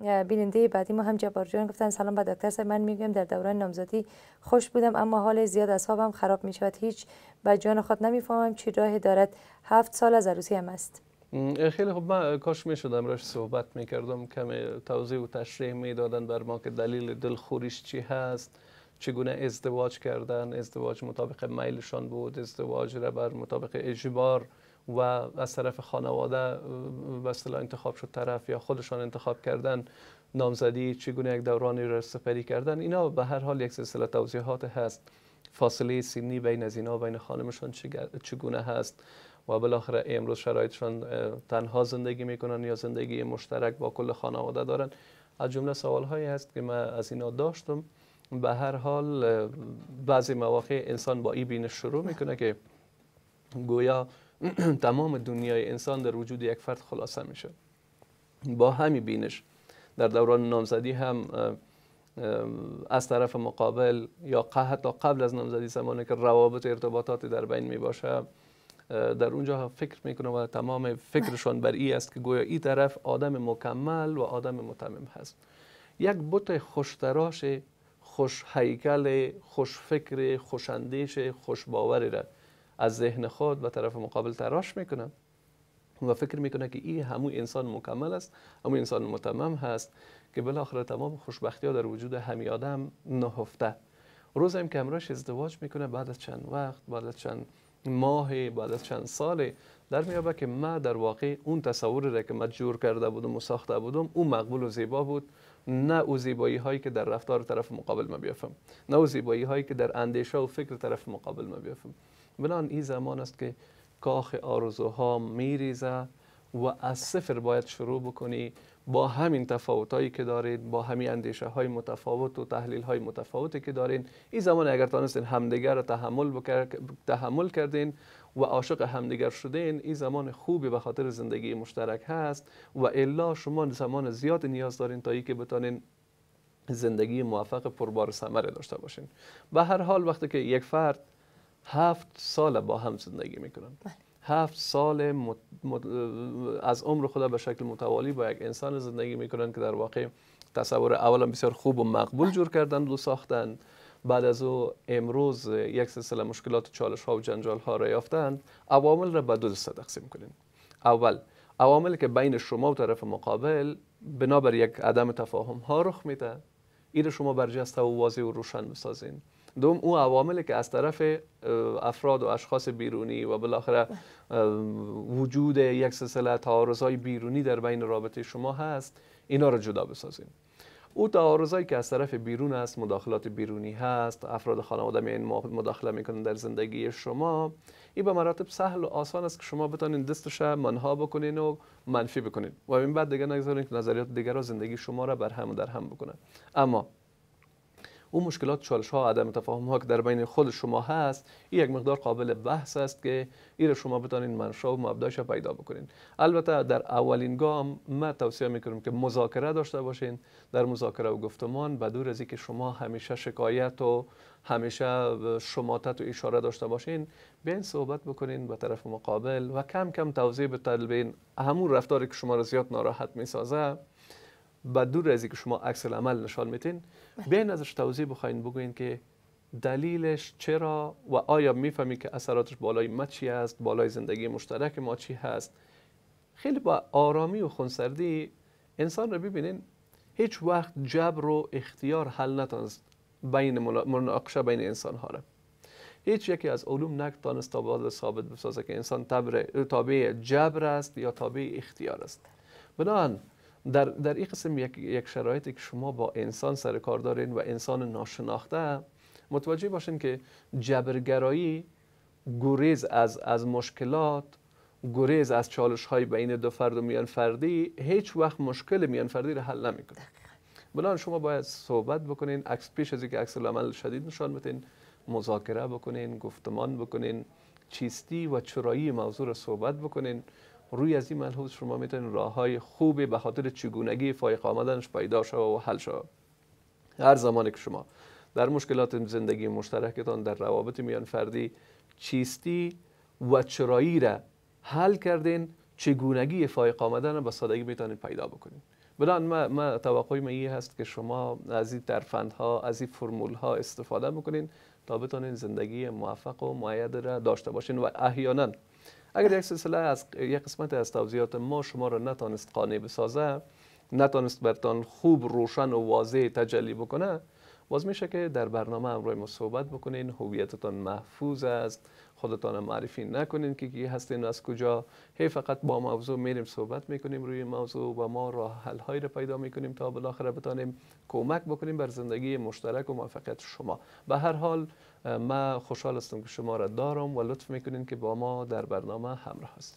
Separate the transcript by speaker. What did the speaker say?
Speaker 1: بیننده بعدی ما هم جبار جان گفتن سلام به دکتر صاحب من میگم در دوران نامزدی خوش بودم اما حال زیاد اصحابم خراب میشود هیچ به جان خود نمیفهمم چی راه دارد هفت سال از عروسی هم است خیلی خوب من کاش میشدم شدم راش صحبت میکردم کم کمی توضیح و تشریح میدادن بر ما که دلیل دلخوریش چی هست چگونه ازدواج کردن ازدواج مطابق میلشان بود ازدواج را بر مطابق اجبار و از طرف خانواده به انتخاب شد طرف یا خودشان انتخاب کردن نامزدی چگونه یک دورانی را سپری کردن اینا به هر حال یک سلسله توضیحات هست فاصله سینی بین از اینا و بین خانمشان چگونه هست و بالاخره امروز شرایطشان تنها زندگی میکنن یا زندگی مشترک با کل خانواده دارن از جمله سوال هایی هست که من از اینا داشتم به هر حال بعضی مواقع انسان با این بینش شروع میکنه که گویا تمام دنیای انسان در وجود یک فرد خلاصه میشه با همین بینش در دوران نامزدی هم از طرف مقابل یا حتی قبل از نامزدی زمانی که روابط ارتباطات در بین می باشه در اونجا فکر میکنه و تمام فکرشان بر ای است که گویا ای طرف آدم مکمل و آدم متمم هست یک بوت خوشتراش خوش هیکل خوش فکر خوش اندیش خوش را از ذهن خود به طرف مقابل تراش میکنه و فکر میکنه که این همون انسان مکمل است همون انسان متمم هست که بالاخره تمام خوشبختی ها در وجود همی آدم نهفته روز هم که همراهش ازدواج میکنه بعد از چند وقت بعد از چند ماه بعد از چند سال در میابه که ما در واقع اون تصوری را که من جور کرده بودم و ساخته بودم او مقبول و زیبا بود نه او زیبایی هایی که در رفتار طرف مقابل ما بیافم نه او زیبایی هایی که در اندیشه و فکر طرف مقابل ما بیافم بلان این زمان است که کاخ آرزوها میریزه و از صفر باید شروع بکنی با همین تفاوت هایی که دارید با همین اندیشه های متفاوت و تحلیل های متفاوتی که دارین این زمان اگر تانستین همدیگر را تحمل, بکر... تحمل کردین و عاشق همدیگر شدین این زمان خوبی به خاطر زندگی مشترک هست و الا شما زمان زیاد نیاز دارین تا ای که بتانین زندگی موفق پربار ثمره داشته باشین به هر حال وقتی که یک فرد هفت سال با هم زندگی میکنن بله. هفت سال از عمر خدا به شکل متوالی با یک انسان زندگی میکنند که در واقع تصور اولا بسیار خوب و مقبول جور کردند و ساختند بعد از او امروز یک سلسله مشکلات و چالش ها و جنجال ها را یافتند عوامل را به دو دسته تقسیم کنیم اول عوامل که بین شما و طرف مقابل بنابر یک عدم تفاهم ها رخ میده این شما برجسته و واضح و روشن بسازین دوم او عواملی که از طرف افراد و اشخاص بیرونی و بالاخره وجود یک سلسله تعارضهای بیرونی در بین رابطه شما هست اینا رو جدا بسازیم او تعارضایی که از طرف بیرون است مداخلات بیرونی هست افراد خانواده می مداخله میکنن در زندگی شما این به مراتب سهل و آسان است که شما بتانین دستش منها بکنین و منفی بکنین و این بعد دیگه نگذارین که نظریات دیگر را زندگی شما را بر هم در هم بکنن اما اون مشکلات چالش ها عدم تفاهم ها که در بین خود شما هست این یک مقدار قابل بحث است که این شما بتانین منشا و مبداش پیدا بکنین البته در اولین گام من توصیه میکنم که مذاکره داشته باشین در مذاکره و گفتمان به دور از اینکه شما همیشه شکایت و همیشه شماتت و اشاره داشته باشین بین صحبت بکنین به طرف مقابل و کم کم توضیح طلبین همون رفتاری که شما را زیاد ناراحت میسازه و دور از اینکه شما عکس عمل نشان میتین بله. بیاین ازش توضیح بخواین بگوین که دلیلش چرا و آیا میفهمی که اثراتش بالای ما چی است بالای زندگی مشترک ما چی هست خیلی با آرامی و خونسردی انسان رو ببینین هیچ وقت جبر و اختیار حل نتانست بین مناقشه بین انسان ها هیچ یکی از علوم نتانست تا ثابت بسازه که انسان تابعه جبر است یا تابع اختیار است بنابراین در, در این قسم یک, شرایطی که شما با انسان سر کار دارین و انسان ناشناخته متوجه باشین که جبرگرایی گریز از, از مشکلات گریز از چالش های بین دو فرد و میان فردی هیچ وقت مشکل میان فردی را حل نمیکنه بلان شما باید صحبت بکنین عکس پیش از اینکه عکس العمل شدید نشان بدین مذاکره بکنین گفتمان بکنین چیستی و چرایی موضوع را صحبت بکنین روی از این ملحوظ شما میتونید راه های خوبی به خاطر چگونگی فایق آمدنش پیدا شو و حل شو هر زمانی که شما در مشکلات زندگی مشترکتان در روابط میان فردی چیستی و چرایی را حل کردین چگونگی فایق آمدن را به سادگی میتونید پیدا بکنید بنابراین ما, ما توقعی ما ای هست که شما از این ها از این فرمول ها استفاده بکنین تا بتونین زندگی موفق و معید را داشته باشین و احیانا اگر یک سلسله از یک قسمت از توضیحات ما شما را نتانست قانع بسازه نتانست برتان خوب روشن و واضح تجلی بکنه باز میشه که در برنامه همراه ما صحبت بکنین هویتتان محفوظ است خودتان معرفی نکنین که کی هستین و از کجا هی فقط با موضوع میریم صحبت میکنیم روی موضوع و ما راه حل هایی را پیدا میکنیم تا بالاخره بتانیم کمک بکنیم بر زندگی مشترک و موفقیت شما به هر حال من خوشحال هستم که شما را دارم و لطف میکنین که با ما در برنامه همراه هستید